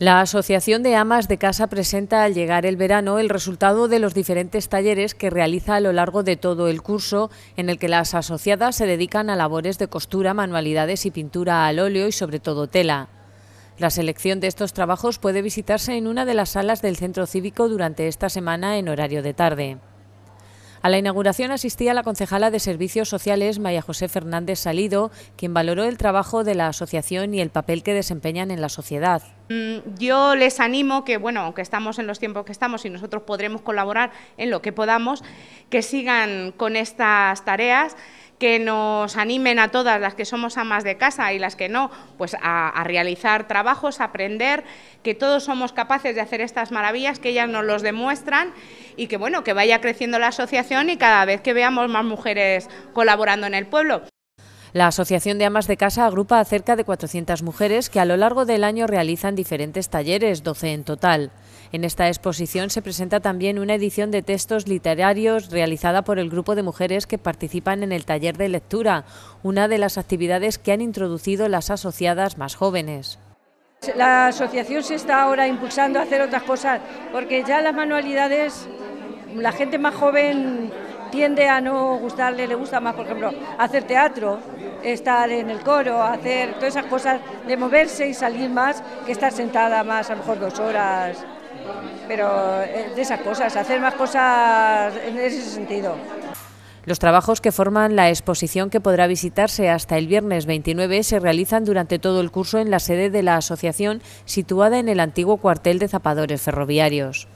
La Asociación de Amas de Casa presenta al llegar el verano el resultado de los diferentes talleres que realiza a lo largo de todo el curso, en el que las asociadas se dedican a labores de costura, manualidades y pintura al óleo y sobre todo tela. La selección de estos trabajos puede visitarse en una de las salas del centro cívico durante esta semana en horario de tarde. A la inauguración asistía la concejala de Servicios Sociales, María José Fernández Salido, quien valoró el trabajo de la asociación y el papel que desempeñan en la sociedad. Mm, yo les animo que, bueno, aunque estamos en los tiempos que estamos y nosotros podremos colaborar en lo que podamos, que sigan con estas tareas que nos animen a todas las que somos amas de casa y las que no, pues a, realizar trabajos, a aprender, que todos somos capaces de hacer estas maravillas, que ellas nos los demuestran y que bueno, que vaya creciendo la asociación y cada vez que veamos más mujeres colaborando en el pueblo. La Asociación de Amas de Casa agrupa a cerca de 400 mujeres que a lo largo del año realizan diferentes talleres, 12 en total. En esta exposición se presenta también una edición de textos literarios realizada por el grupo de mujeres que participan en el taller de lectura, una de las actividades que han introducido las asociadas más jóvenes. La asociación se está ahora impulsando a hacer otras cosas, porque ya las manualidades, la gente más joven tiende a no gustarle, le gusta más, por ejemplo, hacer teatro, estar en el coro, hacer todas esas cosas de moverse y salir más que estar sentada más, a lo mejor dos horas. Pero eh, de esas cosas, hacer más cosas en ese sentido. Los trabajos que forman la exposición que podrá visitarse hasta el viernes 29 se realizan durante todo el curso en la sede de la asociación situada en el antiguo cuartel de zapadores ferroviarios.